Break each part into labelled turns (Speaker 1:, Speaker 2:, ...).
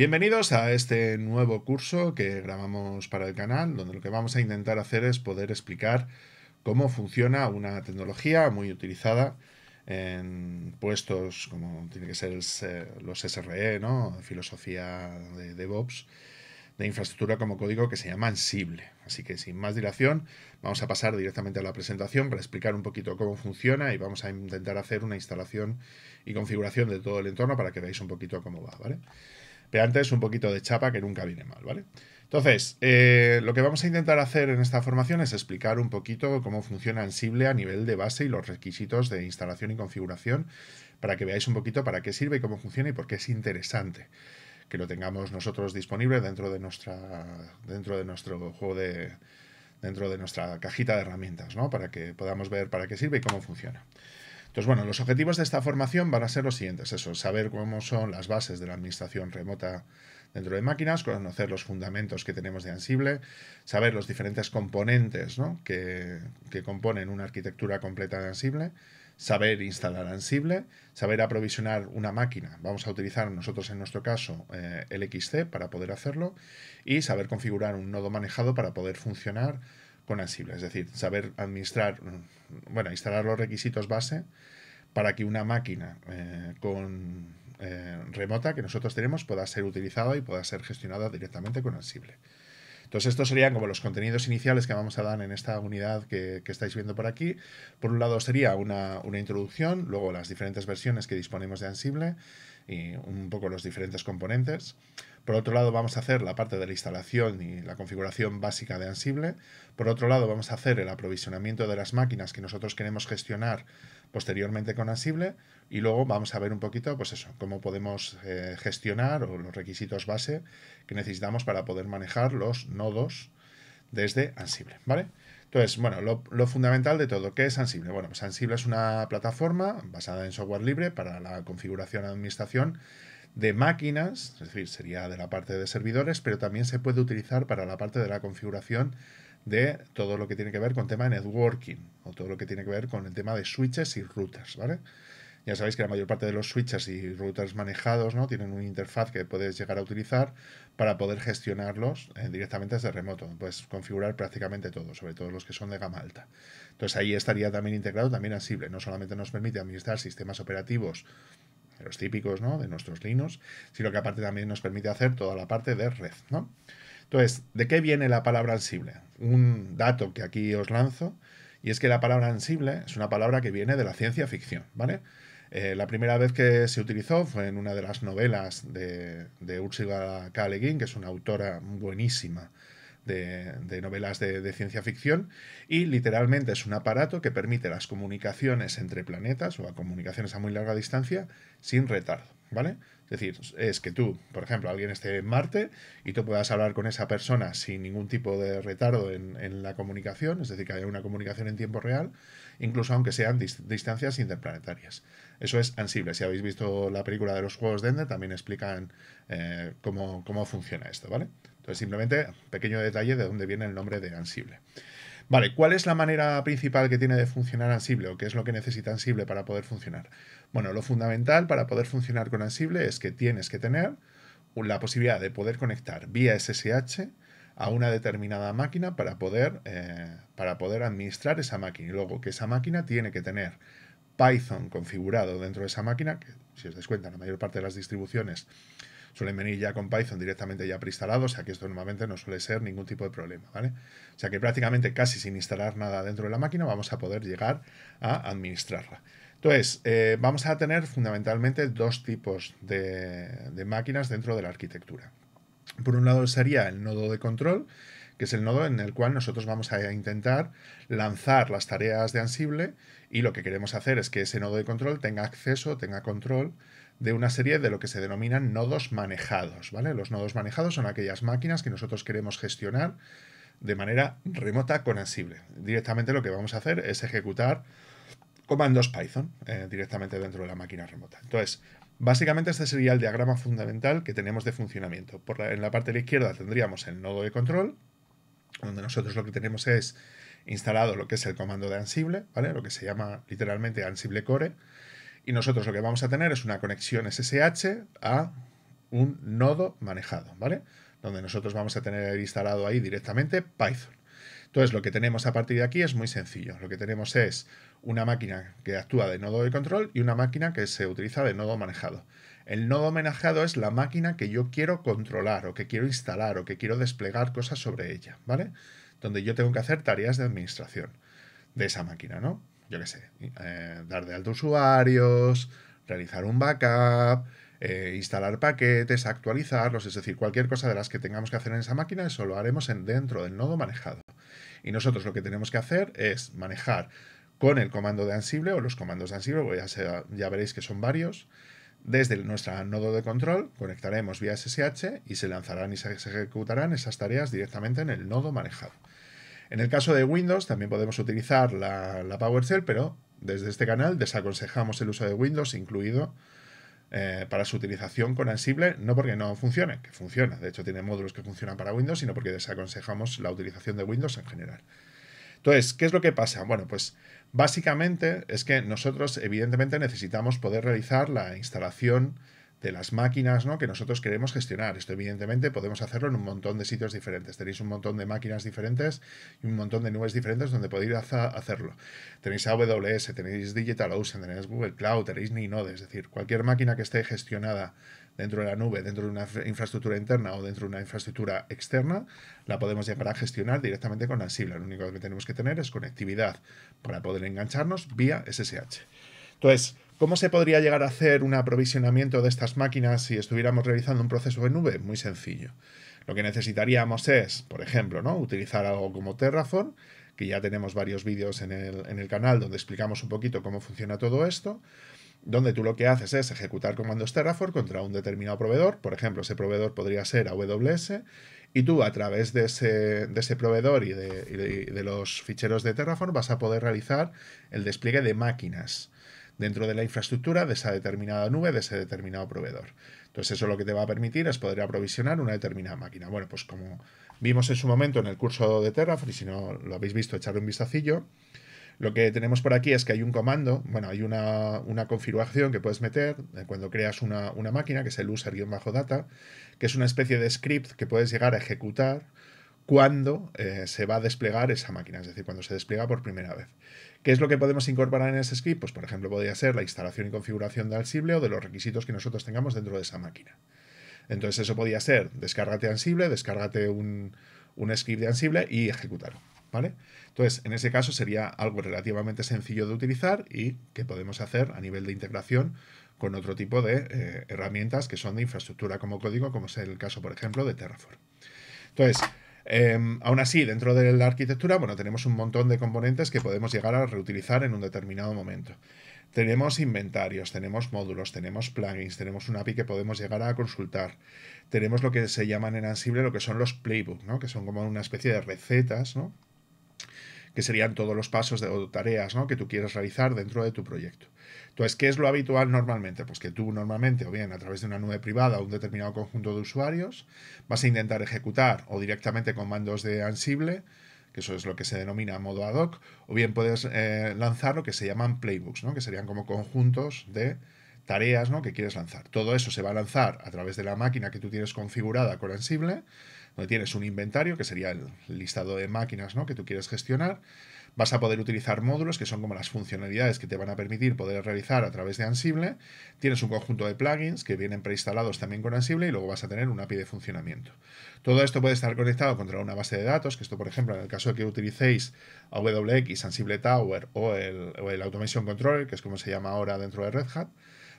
Speaker 1: Bienvenidos a este nuevo curso que grabamos para el canal, donde lo que vamos a intentar hacer es poder explicar cómo funciona una tecnología muy utilizada en puestos como tiene que ser los SRE, ¿no? filosofía de DevOps, de infraestructura como código que se llama Ansible. Así que sin más dilación, vamos a pasar directamente a la presentación para explicar un poquito cómo funciona y vamos a intentar hacer una instalación y configuración de todo el entorno para que veáis un poquito cómo va, ¿vale? vale pero antes un poquito de chapa que nunca viene mal, ¿vale? Entonces, eh, lo que vamos a intentar hacer en esta formación es explicar un poquito cómo funciona Ansible a nivel de base y los requisitos de instalación y configuración para que veáis un poquito para qué sirve y cómo funciona y por qué es interesante que lo tengamos nosotros disponible dentro de nuestra dentro de nuestro juego de dentro de nuestra cajita de herramientas, ¿no? Para que podamos ver para qué sirve y cómo funciona bueno, los objetivos de esta formación van a ser los siguientes, eso, saber cómo son las bases de la administración remota dentro de máquinas, conocer los fundamentos que tenemos de Ansible, saber los diferentes componentes que, componen una arquitectura completa de Ansible, saber instalar Ansible, saber aprovisionar una máquina. Vamos a utilizar nosotros en nuestro caso eh, el LXC para poder hacerlo y saber configurar un nodo manejado para poder funcionar Ansible, es decir, saber administrar, bueno, instalar los requisitos base para que una máquina eh, con eh, remota que nosotros tenemos pueda ser utilizada y pueda ser gestionada directamente con Ansible. Entonces, estos serían como los contenidos iniciales que vamos a dar en esta unidad que, estáis viendo por aquí. Por un lado sería una, una, introducción, luego las diferentes versiones que disponemos de Ansible y un poco los diferentes componentes. Por otro lado, vamos a hacer la parte de la instalación y la configuración básica de Ansible. Por otro lado, vamos a hacer el aprovisionamiento de las máquinas que nosotros queremos gestionar posteriormente con Ansible. Y luego vamos a ver un poquito, pues eso, cómo podemos eh, gestionar o los requisitos base que necesitamos para poder manejar los nodos desde Ansible, ¿vale? Entonces, bueno, lo, fundamental de todo, ¿qué es Ansible? Bueno, pues Ansible es una plataforma basada en software libre para la configuración y administración de máquinas, es decir, sería de la parte de servidores, pero también se puede utilizar para la parte de la configuración de todo lo que tiene que ver con tema de networking o todo lo que tiene que ver con el tema de switches y routers, ¿vale? Ya sabéis que la mayor parte de los switches y routers manejados ¿no? tienen una interfaz que puedes llegar a utilizar para poder gestionarlos eh, directamente desde remoto. Puedes configurar prácticamente todo, sobre todo los que son de gama alta. Entonces ahí estaría también integrado también Ansible. No solamente nos permite administrar sistemas operativos los típicos, De nuestros linos, sino que aparte también nos permite hacer toda la parte de red, Entonces, ¿de qué viene la palabra ansible? Un dato que aquí os lanzo, y es que la palabra ansible es una palabra que viene de la ciencia ficción, ¿vale? Eh, la primera vez que se utilizó fue en una de las novelas de, de Ursula K. Le Guin, que es una autora buenísima de, novelas de, ciencia ficción y literalmente es un aparato que permite las comunicaciones entre planetas o a comunicaciones a muy larga distancia sin retardo, ¿vale? Es decir, es que tú, por ejemplo, alguien esté en Marte y tú puedas hablar con esa persona sin ningún tipo de retardo en, la comunicación, es decir, que haya una comunicación en tiempo real, incluso aunque sean distancias interplanetarias. Eso es ansible. Si habéis visto la película de los juegos de Ende también explican eh, cómo, cómo funciona esto, ¿vale? Entonces, simplemente pequeño detalle de dónde viene el nombre de Ansible. Vale, ¿cuál es la manera principal que tiene de funcionar Ansible o qué es lo que necesita Ansible para poder funcionar? Bueno, lo fundamental para poder funcionar con Ansible es que tienes que tener la posibilidad de poder conectar vía SSH a una determinada máquina para poder, eh, para poder administrar esa máquina. Y luego que esa máquina tiene que tener Python configurado dentro de esa máquina, que si os dais cuenta, la mayor parte de las distribuciones Suelen venir ya con Python directamente ya preinstalado, o sea que esto normalmente no suele ser ningún tipo de problema, ¿vale? O sea que prácticamente casi sin instalar nada dentro de la máquina vamos a poder llegar a administrarla. Entonces, eh, vamos a tener fundamentalmente dos tipos de, de máquinas dentro de la arquitectura. Por un lado sería el nodo de control, que es el nodo en el cual nosotros vamos a intentar lanzar las tareas de Ansible y lo que queremos hacer es que ese nodo de control tenga acceso, tenga control de una serie de lo que se denominan nodos manejados. ¿vale? Los nodos manejados son aquellas máquinas que nosotros queremos gestionar de manera remota con Ansible. Directamente lo que vamos a hacer es ejecutar comandos Python eh, directamente dentro de la máquina remota. Entonces, básicamente este sería el diagrama fundamental que tenemos de funcionamiento. Por en la parte de la izquierda tendríamos el nodo de control, donde nosotros lo que tenemos es instalado lo que es el comando de Ansible, ¿vale? lo que se llama literalmente Ansible Core, y nosotros lo que vamos a tener es una conexión SSH a un nodo manejado, ¿vale? Donde nosotros vamos a tener instalado ahí directamente Python. Entonces, lo que tenemos a partir de aquí es muy sencillo. Lo que tenemos es una máquina que actúa de nodo de control y una máquina que se utiliza de nodo manejado. El nodo manejado es la máquina que yo quiero controlar o que quiero instalar o que quiero desplegar cosas sobre ella, ¿vale? Donde yo tengo que hacer tareas de administración de esa máquina, ¿no? yo qué sé, eh, dar de alta usuarios, realizar un backup, eh, instalar paquetes, actualizarlos, es decir, cualquier cosa de las que tengamos que hacer en esa máquina, eso lo haremos en, dentro del nodo manejado. Y nosotros lo que tenemos que hacer es manejar con el comando de Ansible o los comandos de Ansible, ya veréis que son varios, desde nuestro nodo de control conectaremos vía SSH y se lanzarán y se ejecutarán esas tareas directamente en el nodo manejado. En el caso de Windows también podemos utilizar la, PowerShell, pero desde este canal desaconsejamos el uso de Windows, incluido eh, para su utilización con Ansible, no porque no funcione, que funciona, de hecho tiene módulos que funcionan para Windows, sino porque desaconsejamos la utilización de Windows en general. Entonces, ¿qué es lo que pasa? Bueno, pues básicamente es que nosotros evidentemente necesitamos poder realizar la instalación de las máquinas ¿no? que nosotros queremos gestionar. Esto evidentemente podemos hacerlo en un montón de sitios diferentes. Tenéis un montón de máquinas diferentes y un montón de nubes diferentes donde podéis hacerlo. Tenéis AWS, tenéis DigitalOcean, tenéis Google Cloud, tenéis Ninode, es decir, cualquier máquina que esté gestionada dentro de la nube, dentro de una infraestructura interna o dentro de una infraestructura externa, la podemos llegar a gestionar directamente con Ansible. Lo único que tenemos que tener es conectividad para poder engancharnos vía SSH. Entonces, ¿Cómo se podría llegar a hacer un aprovisionamiento de estas máquinas si estuviéramos realizando un proceso en nube? Muy sencillo. Lo que necesitaríamos es, por ejemplo, ¿no? utilizar algo como Terraform, que ya tenemos varios vídeos en el, canal donde explicamos un poquito cómo funciona todo esto, donde tú lo que haces es ejecutar comandos Terraform contra un determinado proveedor, por ejemplo, ese proveedor podría ser AWS, y tú a través de ese, proveedor y de los ficheros de Terraform vas a poder realizar el despliegue de máquinas dentro de la infraestructura de esa determinada nube, de ese determinado proveedor. Entonces eso lo que te va a permitir es poder aprovisionar una determinada máquina. Bueno, pues como vimos en su momento en el curso de Terraform, y si no lo habéis visto, echarle un vistacillo, lo que tenemos por aquí es que hay un comando, bueno, hay una, configuración que puedes meter eh, cuando creas una, una máquina, que es el user-data, que es una especie de script que puedes llegar a ejecutar cuando eh, se va a desplegar esa máquina, es decir, cuando se despliega por primera vez. ¿Qué es lo que podemos incorporar en ese script? Pues, por ejemplo, podría ser la instalación y configuración de Ansible o de los requisitos que nosotros tengamos dentro de esa máquina. Entonces, eso podría ser descárgate Ansible, descárgate un, script de Ansible y ejecutarlo. ¿Vale? Entonces, en ese caso sería algo relativamente sencillo de utilizar y que podemos hacer a nivel de integración con otro tipo de eh, herramientas que son de infraestructura como código, como es el caso, por ejemplo, de Terraform. Entonces, Em, aún así, dentro de la arquitectura, bueno, tenemos un montón de componentes que podemos llegar a reutilizar en un determinado momento. Tenemos inventarios, tenemos módulos, tenemos plugins, tenemos un API que podemos llegar a consultar. Tenemos lo que se llaman en Ansible lo que son los playbooks, ¿no? que son como una especie de recetas, ¿no? que serían todos los pasos de, o tareas que tú quieres realizar dentro de tu proyecto. Entonces, ¿qué es lo habitual normalmente? Pues que tú normalmente, o bien a través de una nube privada o un determinado conjunto de usuarios, vas a intentar ejecutar o directamente con mandos de Ansible, que eso es lo que se denomina modo ad hoc, o bien puedes eh, lanzar lo que se llaman playbooks, que serían como conjuntos de tareas que quieres lanzar. Todo eso se va a lanzar a través de la máquina que tú tienes configurada con Ansible donde tienes un inventario, que sería el listado de máquinas ¿no? que tú quieres gestionar. Vas a poder utilizar módulos, que son como las funcionalidades que te van a permitir poder realizar a través de Ansible. Tienes un conjunto de plugins que vienen preinstalados también con Ansible y luego vas a tener un API de funcionamiento. Todo esto puede estar conectado contra una base de datos, que esto, por ejemplo, en el caso de que utilicéis AWX, Ansible Tower o el, o el Automation Controller, que es como se llama ahora dentro de Red Hat,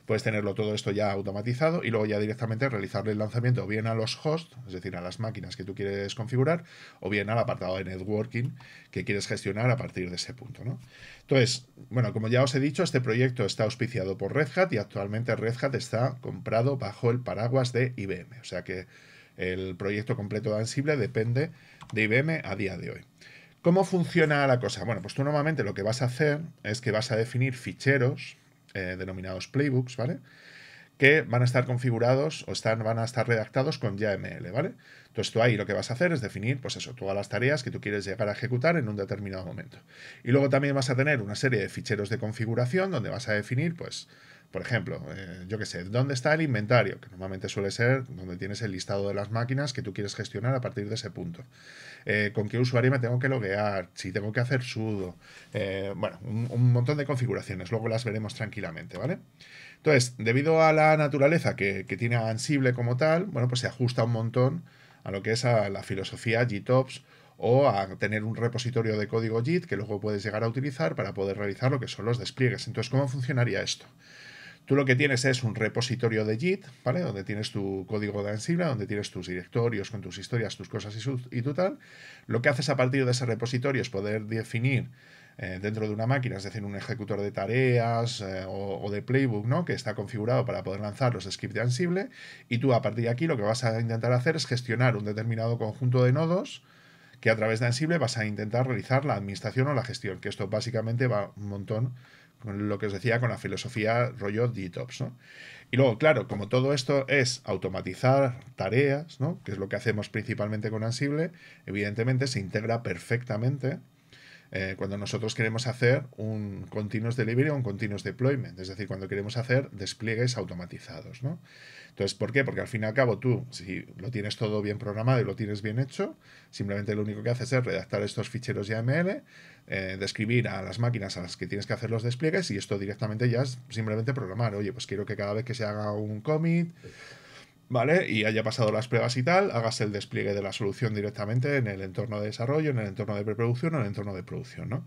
Speaker 1: puedes tenerlo todo esto ya automatizado y luego ya directamente realizarle el lanzamiento bien a los hosts, es decir, a las máquinas que tú quieres configurar, o bien al apartado de networking que quieres gestionar a partir de ese punto. ¿no? Entonces, bueno, como ya os he dicho, este proyecto está auspiciado por Red Hat y actualmente Red Hat está comprado bajo el paraguas de IBM. O sea que el proyecto completo de Ansible depende de IBM a día de hoy. ¿Cómo funciona la cosa? Bueno, pues tú normalmente lo que vas a hacer es que vas a definir ficheros eh, denominados playbooks, ¿vale? Que van a estar configurados o están, van a estar redactados con YAML, ¿vale? Entonces tú ahí lo que vas a hacer es definir, pues eso, todas las tareas que tú quieres llegar a ejecutar en un determinado momento. Y luego también vas a tener una serie de ficheros de configuración donde vas a definir, pues, por ejemplo, eh, yo qué sé, ¿dónde está el inventario? Que normalmente suele ser donde tienes el listado de las máquinas que tú quieres gestionar a partir de ese punto. Eh, ¿Con qué usuario me tengo que loguear? Si tengo que hacer sudo. Eh, bueno, un, montón de configuraciones. Luego las veremos tranquilamente, ¿vale? Entonces, debido a la naturaleza que, que tiene Ansible como tal, bueno, pues se ajusta un montón a lo que es a la filosofía GitOps o a tener un repositorio de código Git que luego puedes llegar a utilizar para poder realizar lo que son los despliegues. Entonces, ¿cómo funcionaría esto? Tú lo que tienes es un repositorio de JIT, ¿vale? Donde tienes tu código de Ansible, donde tienes tus directorios con tus historias, tus cosas y, y tu tal. Lo que haces a partir de ese repositorio es poder definir eh, dentro de una máquina, es decir, un ejecutor de tareas eh, o, o, de playbook, ¿no? Que está configurado para poder lanzar los scripts de Ansible. Y tú a partir de aquí lo que vas a intentar hacer es gestionar un determinado conjunto de nodos que a través de Ansible vas a intentar realizar la administración o la gestión, que esto básicamente va un montón con lo que os decía, con la filosofía rollo DTOPS, ¿no? Y luego, claro, como todo esto es automatizar tareas, ¿no? Que es lo que hacemos principalmente con Ansible, evidentemente se integra perfectamente eh, cuando nosotros queremos hacer un continuous delivery o un continuous deployment, es decir, cuando queremos hacer despliegues automatizados. ¿no? Entonces, ¿por qué? Porque al fin y al cabo tú, si lo tienes todo bien programado y lo tienes bien hecho, simplemente lo único que haces es redactar estos ficheros YAML, eh, describir a las máquinas a las que tienes que hacer los despliegues y esto directamente ya es simplemente programar. Oye, pues quiero que cada vez que se haga un commit... ¿vale? Y haya pasado las pruebas y tal, hagas el despliegue de la solución directamente en el entorno de desarrollo, en el entorno de preproducción o en el entorno de producción, ¿no?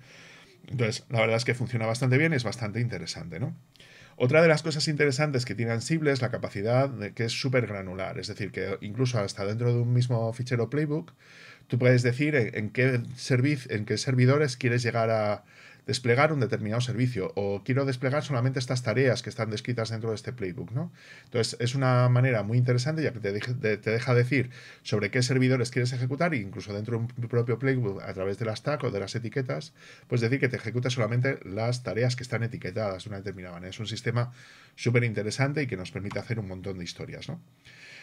Speaker 1: Entonces, la verdad es que funciona bastante bien, es bastante interesante, ¿no? Otra de las cosas interesantes que tiene Ansible es la capacidad de que es súper granular, es decir, que incluso hasta dentro de un mismo fichero playbook, tú puedes decir en, qué qué, en qué servidores quieres llegar a, desplegar un determinado servicio o quiero desplegar solamente estas tareas que están descritas dentro de este playbook, ¿no? Entonces es una manera muy interesante ya que te, deja decir sobre qué servidores quieres ejecutar e incluso dentro de un propio playbook a través de las tags o de las etiquetas, pues decir que te ejecuta solamente las tareas que están etiquetadas de una determinada manera. Es un sistema súper interesante y que nos permite hacer un montón de historias, ¿no?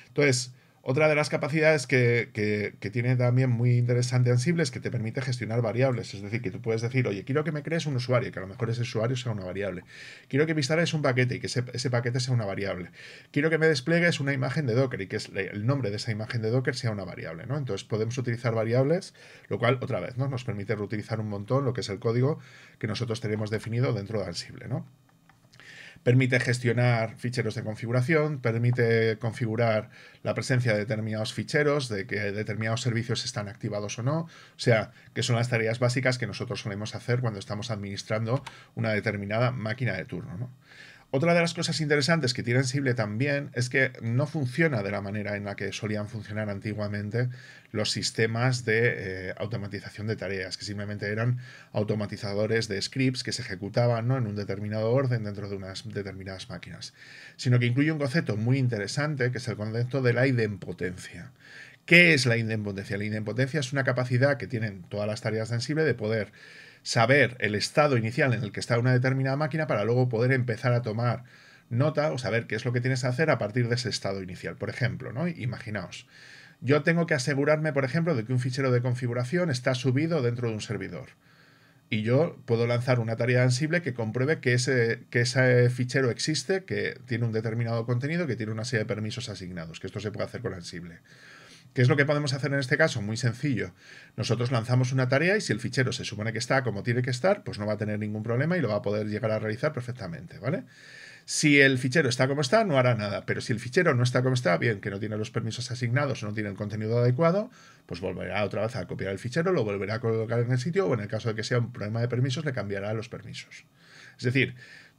Speaker 1: Entonces, otra de las capacidades que, tiene también muy interesante Ansible es que te permite gestionar variables. Es decir, que tú puedes decir, oye, quiero que me crees un usuario, que a lo mejor ese usuario sea una variable. Quiero que me es un paquete y que ese, paquete sea una variable. Quiero que me despliegues una imagen de Docker y que el nombre de esa imagen de Docker sea una variable. ¿no? Entonces podemos utilizar variables, lo cual, otra vez, ¿no? nos permite reutilizar un montón lo que es el código que nosotros tenemos definido dentro de Ansible. ¿no? Permite gestionar ficheros de configuración, permite configurar la presencia de determinados ficheros, de que determinados servicios están activados o no. O sea, que son las tareas básicas que nosotros solemos hacer cuando estamos administrando una determinada máquina de turno. ¿no? Otra de las cosas interesantes que tiene Ansible también es que no funciona de la manera en la que solían funcionar antiguamente los sistemas de eh, automatización de tareas, que simplemente eran automatizadores de scripts que se ejecutaban en un determinado orden dentro de unas determinadas máquinas, sino que incluye un concepto muy interesante que es el concepto de la idempotencia. ¿Qué es la idempotencia? La idempotencia es una capacidad que tienen todas las tareas de Ansible de poder saber el estado inicial en el que está una determinada máquina para luego poder empezar a tomar nota o saber qué es lo que tienes que hacer a partir de ese estado inicial. Por ejemplo, ¿no? Imaginaos. Yo tengo que asegurarme, por ejemplo, de que un fichero de configuración está subido dentro de un servidor. Y yo puedo lanzar una tarea Ansible que compruebe que ese, que ese fichero existe, que tiene un determinado contenido, que tiene una serie de permisos asignados, que esto se puede hacer con Ansible. ¿Qué es lo que podemos hacer en este caso? Muy sencillo. Nosotros lanzamos una tarea y si el fichero se supone que está como tiene que estar, pues no va a tener ningún problema y lo va a poder llegar a realizar perfectamente, ¿vale? Si el fichero está como está, no hará nada, pero si el fichero no está como está, bien, que no tiene los permisos asignados o no tiene el contenido adecuado, pues volverá otra vez a copiar el fichero, lo volverá a colocar en el sitio o en el caso de que sea un problema de permisos, le cambiará los permisos. Es decir,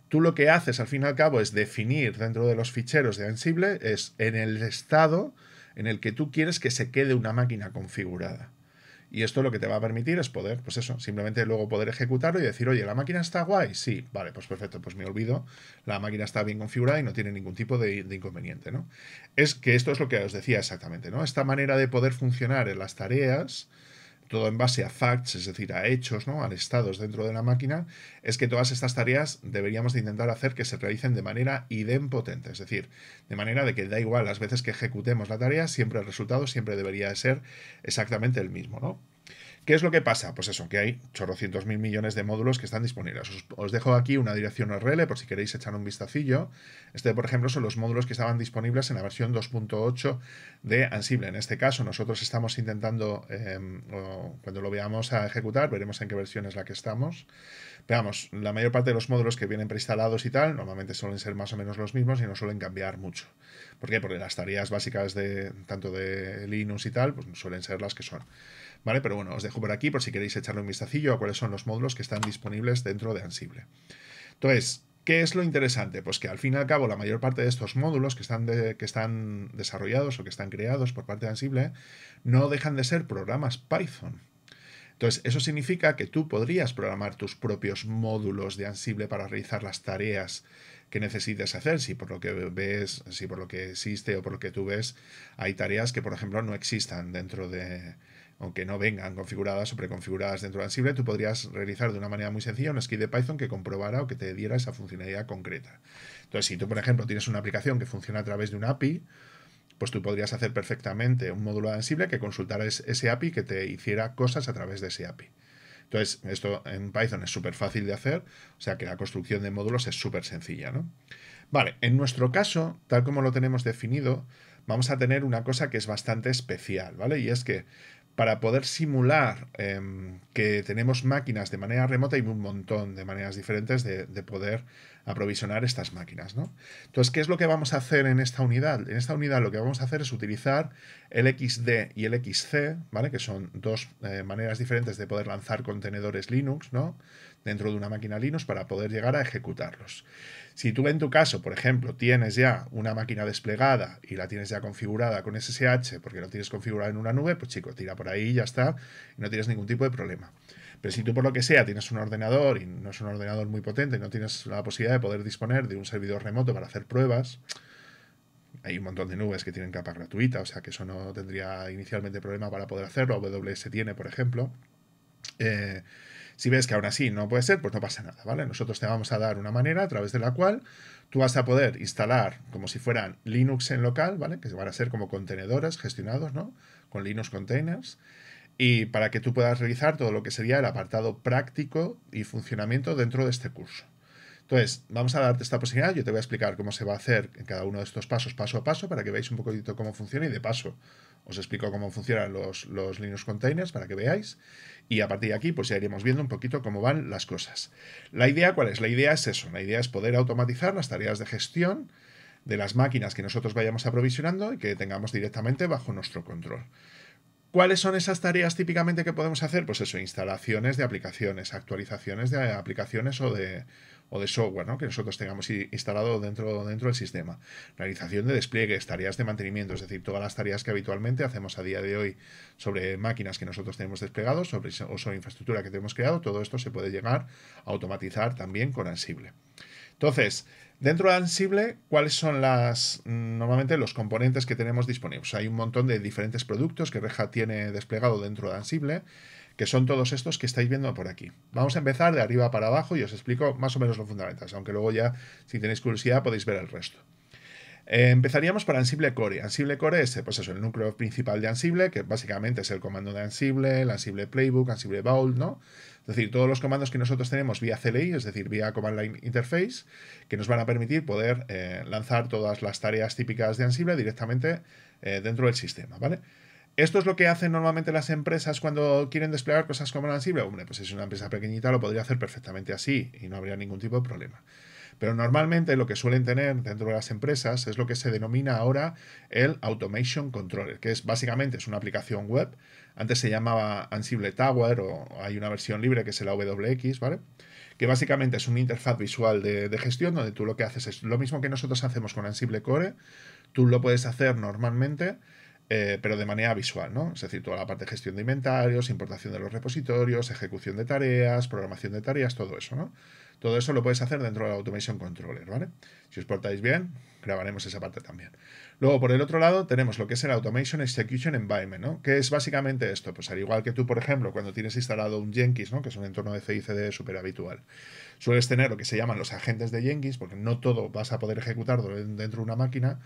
Speaker 1: tú lo que haces al fin y al cabo es definir dentro de los ficheros de Ansible, es en el estado en el que tú quieres que se quede una máquina configurada. Y esto lo que te va a permitir es poder, pues eso, simplemente luego poder ejecutarlo y decir, oye, la máquina está guay. Sí, vale, pues perfecto, pues me olvido. La máquina está bien configurada y no tiene ningún tipo de, inconveniente, ¿no? Es que esto es lo que os decía exactamente, ¿no? Esta manera de poder funcionar en las tareas todo en base a facts, es decir, a hechos, ¿no? a estados dentro de la máquina, es que todas estas tareas deberíamos de intentar hacer que se realicen de manera idempotente, es decir, de manera de que da igual las veces que ejecutemos la tarea, siempre el resultado siempre debería de ser exactamente el mismo, ¿no? ¿Qué es lo que pasa? Pues eso, que hay chorrocientos mil millones de módulos que están disponibles. Os, dejo aquí una dirección URL por si queréis echar un vistacillo. Este, por ejemplo, son los módulos que estaban disponibles en la versión 2.8 de Ansible. En este caso, nosotros estamos intentando, em, cuando lo veamos a ejecutar, veremos en qué versión es la que estamos. veamos la mayor parte de los módulos que vienen preinstalados y tal, normalmente suelen ser más o menos los mismos y no suelen cambiar mucho. ¿Por qué? Porque las tareas básicas de tanto de Linux y tal, pues suelen ser las que son. ¿vale? Pero bueno, os dejo por aquí por si queréis echarle un vistacillo a cuáles son los módulos que están disponibles dentro de Ansible. Entonces, ¿Qué es lo interesante? Pues que al fin y al cabo la mayor parte de estos módulos que están, que están desarrollados o que están creados por parte de Ansible no dejan de ser programas Python. Entonces, eso significa que tú podrías programar tus propios módulos de Ansible para realizar las tareas que necesites hacer. Si por lo que ves, si por lo que existe o por lo que tú ves, hay tareas que, por ejemplo, no existan dentro de, aunque no vengan configuradas o preconfiguradas dentro de Ansible, tú podrías realizar de una manera muy sencilla un script de Python que comprobara o que te diera esa funcionalidad concreta. Entonces, si tú, por ejemplo, tienes una aplicación que funciona a través de un API, pues tú podrías hacer perfectamente un módulo de Ansible que consultara ese API que te hiciera cosas a través de ese API. Entonces, esto en Python es súper fácil de hacer, o sea que la construcción de módulos es súper sencilla, ¿no? Vale, en nuestro caso, tal como lo tenemos definido, vamos a tener una cosa que es bastante especial, ¿vale? Y es que para poder simular em, que tenemos máquinas de manera remota y un montón de maneras diferentes de poder aprovisionar estas máquinas. ¿no? Entonces, ¿qué es lo que vamos a hacer en esta unidad? En esta unidad lo que vamos a hacer es utilizar el XD y el XC, ¿vale? que son dos eh, maneras diferentes de poder lanzar contenedores Linux ¿no? dentro de una máquina Linux para poder llegar a ejecutarlos. Si tú en tu caso, por ejemplo, tienes ya una máquina desplegada y la tienes ya configurada con SSH porque lo tienes configurado en una nube, pues chico, tira por ahí y ya está, no tienes ningún tipo de problema. Pero si tú por lo que sea tienes un ordenador y no es un ordenador muy potente, no tienes la posibilidad de poder disponer de un servidor remoto para hacer pruebas, hay un montón de nubes que tienen capa gratuita, o sea que eso no tendría inicialmente problema para poder hacerlo, AWS tiene, por ejemplo. Eh, si ves que aún así no puede ser, pues no pasa nada, ¿vale? Nosotros te vamos a dar una manera a través de la cual tú vas a poder instalar como si fueran Linux en local, ¿vale? Que van a ser como contenedores gestionados, ¿no? Con Linux containers y para que tú puedas realizar todo lo que sería el apartado práctico y funcionamiento dentro de este curso. Entonces, vamos a darte esta posibilidad, yo te voy a explicar cómo se va a hacer en cada uno de estos pasos, paso a paso, para que veáis un poquito cómo funciona y de paso os explico cómo funcionan los, los Linux containers para que veáis y a partir de aquí pues ya iremos viendo un poquito cómo van las cosas. La idea, ¿cuál es? La idea es eso, la idea es poder automatizar las tareas de gestión de las máquinas que nosotros vayamos aprovisionando y que tengamos directamente bajo nuestro control. ¿Cuáles son esas tareas típicamente que podemos hacer? Pues eso, instalaciones de aplicaciones, actualizaciones de aplicaciones o de, de software ¿no? que nosotros tengamos instalado dentro, dentro del sistema. Realización de despliegues, tareas de mantenimiento, es decir, todas las tareas que habitualmente hacemos a día de hoy sobre máquinas que nosotros tenemos desplegados sobre, o sobre infraestructura que tenemos creado, todo esto se puede llegar a automatizar también con Ansible. Entonces, Dentro de Ansible, ¿cuáles son las mm, normalmente los componentes que tenemos disponibles? Hay un montón de diferentes productos que Reja tiene desplegado dentro de Ansible, que son todos estos que estáis viendo por aquí. Vamos a empezar de arriba para abajo y os explico más o menos los fundamentales, aunque luego ya, si tenéis curiosidad, podéis ver el resto. Eh, empezaríamos por Ansible Core. Ansible Core es pues el núcleo principal de Ansible, que básicamente es el comando de Ansible, el Ansible Playbook, Ansible Vault, ¿no? Es decir, todos los comandos que nosotros tenemos vía CLI, es decir, vía Command Line Interface, que nos van a permitir poder eh, lanzar todas las tareas típicas de Ansible directamente eh, dentro del sistema, ¿vale? Esto es lo que hacen normalmente las empresas cuando quieren desplegar cosas como Ansible. Hombre, pues si es una empresa pequeñita lo podría hacer perfectamente así y no habría ningún tipo de problema. Pero normalmente lo que suelen tener dentro de las empresas es lo que se denomina ahora el Automation Controller, que es básicamente es una aplicación web. Antes se llamaba Ansible Tower o hay una versión libre que es la WX, ¿vale? Que básicamente es una interfaz visual de, gestión donde tú lo que haces es lo mismo que nosotros hacemos con Ansible Core, tú lo puedes hacer normalmente. Eh, pero de manera visual, ¿no? Es decir, toda la parte de gestión de inventarios, importación de los repositorios, ejecución de tareas, programación de tareas, todo eso, ¿no? Todo eso lo puedes hacer dentro del Automation Controller, ¿vale? Si os portáis bien, grabaremos esa parte también. Luego, por el otro lado, tenemos lo que es el Automation Execution Environment, ¿no? Que es básicamente esto. Pues al igual que tú, por ejemplo, cuando tienes instalado un Jenkins, ¿no? Que es un entorno de CICD súper habitual. Sueles tener lo que se llaman los agentes de Jenkins, porque no todo vas a poder ejecutar dentro de una máquina.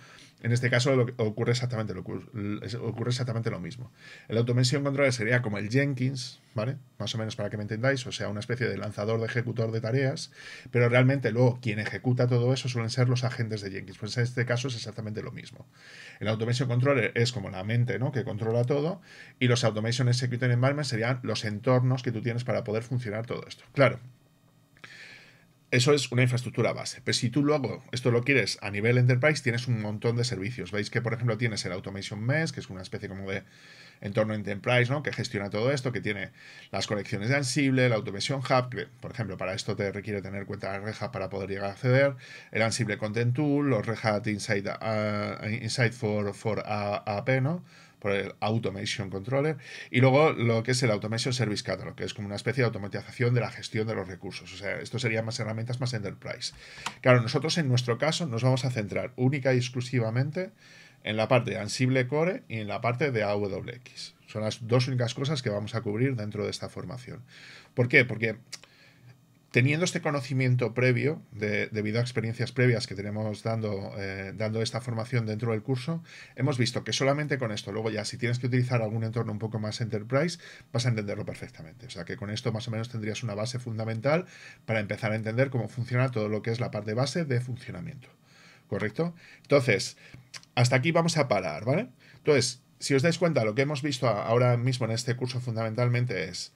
Speaker 1: En este caso ocurre exactamente lo, ocurre exactamente lo mismo. El Automation Controller sería como el Jenkins, ¿vale? Más o menos para que me entendáis, o sea, una especie de lanzador de ejecutor de tareas, pero realmente luego quien ejecuta todo eso suelen ser ser los agentes de Jenkins. Pues en este caso es exactamente lo mismo. El Automation Controller es como la mente ¿no? que controla todo y los Automation Executing Environment serían los entornos que tú tienes para poder funcionar todo esto. Claro, eso es una infraestructura base. Pero si tú luego esto lo quieres a nivel enterprise, tienes un montón de servicios. Veis que, por ejemplo, tienes el Automation Mesh, que es una especie como de entorno enterprise, ¿no? Que gestiona todo esto, que tiene las conexiones de Ansible, la Automation Hub, que, por ejemplo, para esto te requiere tener cuenta de reja para poder llegar a acceder, el Ansible Content Tool, los Red Hat Insight, ah, for, for AP, por el Automation Controller, y luego lo que es el Automation Service Catalog, que es como una especie de automatización de la gestión de los recursos. O sea, esto serían más herramientas más enterprise. Claro, nosotros en nuestro caso nos vamos a centrar única y exclusivamente en la parte de Ansible Core y en la parte de AWX. Son las dos únicas cosas que vamos a cubrir dentro de esta formación. ¿Por qué? Porque teniendo este conocimiento previo, debido a experiencias previas que tenemos dando, eh, dando esta formación dentro del curso, hemos visto que solamente con esto, luego ya si tienes que utilizar algún entorno un poco más enterprise, vas a entenderlo perfectamente. O sea que con esto más o menos tendrías una base fundamental para empezar a entender cómo funciona todo lo que es la parte base de funcionamiento. ¿correcto? Entonces, hasta aquí vamos a parar, ¿vale? Entonces, si os dais cuenta, lo que hemos visto ahora mismo en este curso fundamentalmente es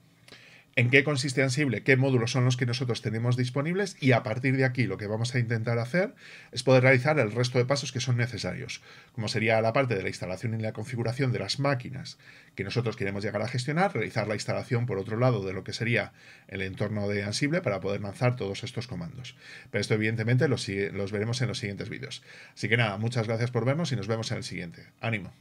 Speaker 1: en qué consiste Ansible, qué módulos son los que nosotros tenemos disponibles y a partir de aquí lo que vamos a intentar hacer es poder realizar el resto de pasos que son necesarios, como sería la parte de la instalación y la configuración de las máquinas que nosotros queremos llegar a gestionar, realizar la instalación por otro lado de lo que sería el entorno de Ansible para poder lanzar todos estos comandos. Pero esto evidentemente los, veremos en los siguientes vídeos. Así que nada, muchas gracias por vernos y nos vemos en el siguiente. ¡Ánimo!